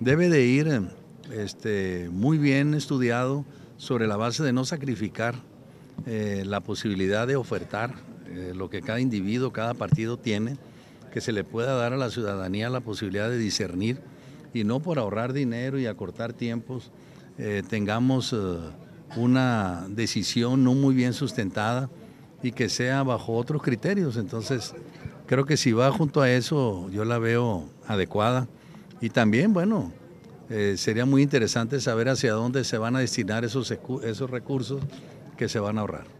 debe de ir este, muy bien estudiado sobre la base de no sacrificar eh, la posibilidad de ofertar eh, lo que cada individuo, cada partido tiene, que se le pueda dar a la ciudadanía la posibilidad de discernir y no por ahorrar dinero y acortar tiempos eh, tengamos una decisión no muy bien sustentada y que sea bajo otros criterios. Entonces, creo que si va junto a eso, yo la veo adecuada. Y también, bueno, eh, sería muy interesante saber hacia dónde se van a destinar esos, esos recursos que se van a ahorrar.